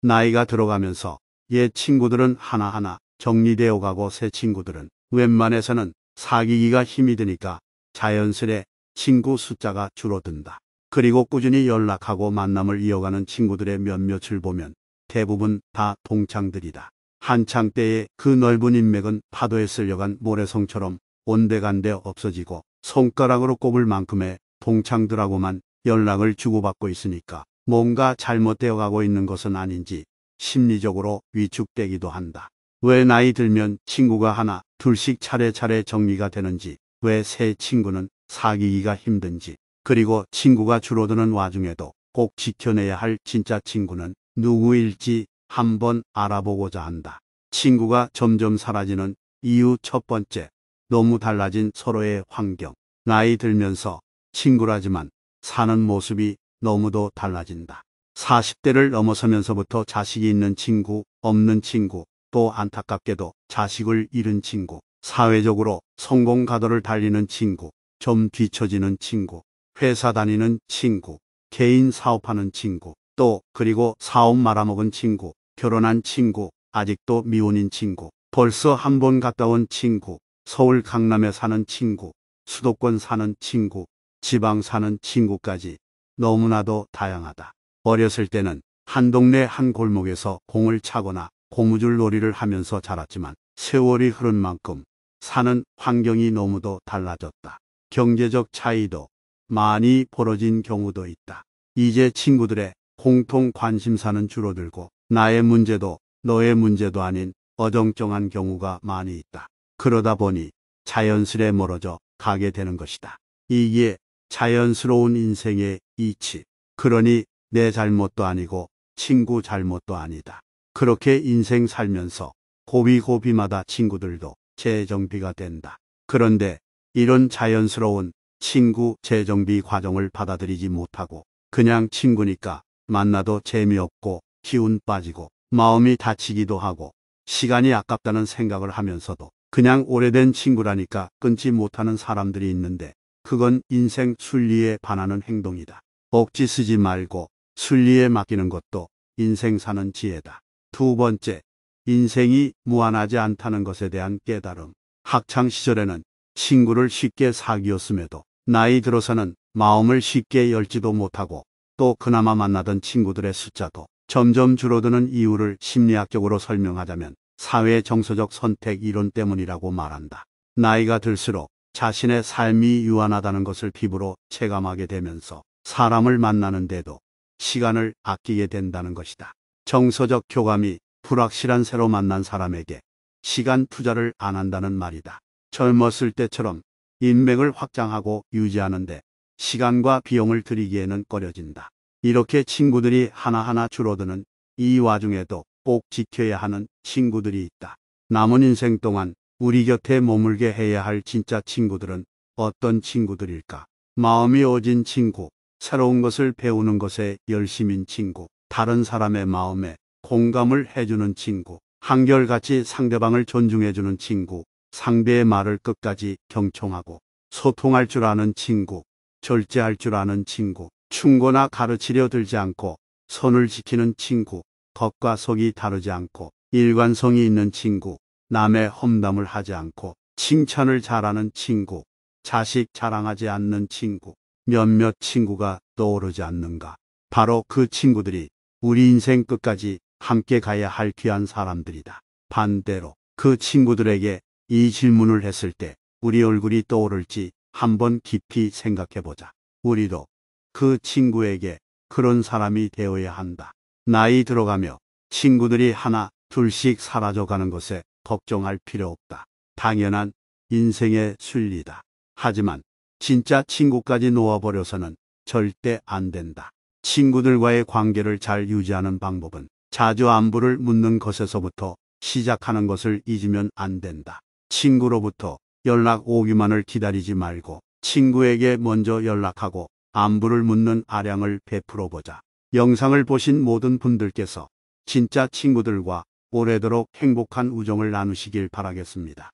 나이가 들어가면서 옛 친구들은 하나하나 정리되어 가고 새 친구들은 웬만해서는 사귀기가 힘이 드니까 자연스레 친구 숫자가 줄어든다. 그리고 꾸준히 연락하고 만남을 이어가는 친구들의 몇몇을 보면 대부분 다 동창들이다. 한창 때의그 넓은 인맥은 파도에 쓸려간 모래성처럼 온데간데 없어지고 손가락으로 꼽을 만큼의 동창들하고만 연락을 주고받고 있으니까 뭔가 잘못되어 가고 있는 것은 아닌지 심리적으로 위축되기도 한다. 왜 나이 들면 친구가 하나, 둘씩 차례차례 정리가 되는지, 왜 새 친구는 사귀기가 힘든지, 그리고 친구가 줄어드는 와중에도 꼭 지켜내야 할 진짜 친구는 누구일지 한번 알아보고자 한다. 친구가 점점 사라지는 이유 첫 번째, 너무 달라진 서로의 환경. 나이 들면서 친구라지만 사는 모습이 너무도 달라진다. 40대를 넘어서면서부터 자식이 있는 친구, 없는 친구, 또 안타깝게도 자식을 잃은 친구, 사회적으로 성공 가도를 달리는 친구, 좀 뒤처지는 친구, 회사 다니는 친구, 개인 사업하는 친구, 또 그리고 사업 말아먹은 친구, 결혼한 친구, 아직도 미혼인 친구, 벌써 한 번 갔다 온 친구, 서울 강남에 사는 친구, 수도권 사는 친구, 지방 사는 친구까지 너무나도 다양하다. 어렸을 때는 한 동네 한 골목에서 공을 차거나 고무줄 놀이를 하면서 자랐지만 세월이 흐른 만큼 사는 환경이 너무도 달라졌다. 경제적 차이도 많이 벌어진 경우도 있다. 이제 친구들의 공통 관심사는 줄어들고 나의 문제도 너의 문제도 아닌 어정쩡한 경우가 많이 있다. 그러다 보니 자연스레 멀어져 가게 되는 것이다. 이게 자연스러운 인생의 이치. 그러니 내 잘못도 아니고 친구 잘못도 아니다. 그렇게 인생 살면서 고비고비마다 친구들도 재정비가 된다. 그런데 이런 자연스러운 친구 재정비 과정을 받아들이지 못하고 그냥 친구니까 만나도 재미없고 기운 빠지고 마음이 다치기도 하고 시간이 아깝다는 생각을 하면서도 그냥 오래된 친구라니까 끊지 못하는 사람들이 있는데 그건 인생 순리에 반하는 행동이다. 억지 쓰지 말고 순리에 맡기는 것도 인생 사는 지혜다. 두 번째, 인생이 무한하지 않다는 것에 대한 깨달음. 학창 시절에는 친구를 쉽게 사귀었음에도 나이 들어서는 마음을 쉽게 열지도 못하고 또 그나마 만나던 친구들의 숫자도 점점 줄어드는 이유를 심리학적으로 설명하자면 사회 정서적 선택 이론 때문이라고 말한다. 나이가 들수록 자신의 삶이 유한하다는 것을 피부로 체감하게 되면서 사람을 만나는데도 시간을 아끼게 된다는 것이다. 정서적 교감이 불확실한 새로 만난 사람에게 시간 투자를 안 한다는 말이다. 젊었을 때처럼 인맥을 확장하고 유지하는데 시간과 비용을 들이기에는 꺼려진다. 이렇게 친구들이 하나하나 줄어드는 이 와중에도 꼭 지켜야 하는 친구들이 있다. 남은 인생 동안 우리 곁에 머물게 해야 할 진짜 친구들은 어떤 친구들일까? 마음이 어진 친구, 새로운 것을 배우는 것에 열심인 친구, 다른 사람의 마음에 공감을 해주는 친구, 한결같이 상대방을 존중해주는 친구, 상대의 말을 끝까지 경청하고 소통할 줄 아는 친구, 절제할 줄 아는 친구, 충고나 가르치려 들지 않고 선을 지키는 친구, 겉과 속이 다르지 않고 일관성이 있는 친구, 남의 험담을 하지 않고 칭찬을 잘하는 친구, 자식 자랑하지 않는 친구, 몇몇 친구가 떠오르지 않는가. 바로 그 친구들이 우리 인생 끝까지 함께 가야 할 귀한 사람들이다. 반대로 그 친구들에게 이 질문을 했을 때 우리 얼굴이 떠오를지 한번 깊이 생각해보자. 우리도 그 친구에게 그런 사람이 되어야 한다. 나이 들어가며 친구들이 하나 둘씩 사라져가는 것에 걱정할 필요 없다. 당연한 인생의 순리다. 하지만 진짜 친구까지 놓아버려서는 절대 안 된다. 친구들과의 관계를 잘 유지하는 방법은 자주 안부를 묻는 것에서부터 시작하는 것을 잊으면 안 된다. 친구로부터 연락 오기만을 기다리지 말고 친구에게 먼저 연락하고 안부를 묻는 아량을 베풀어 보자. 영상을 보신 모든 분들께서 진짜 친구들과 오래도록 행복한 우정을 나누시길 바라겠습니다.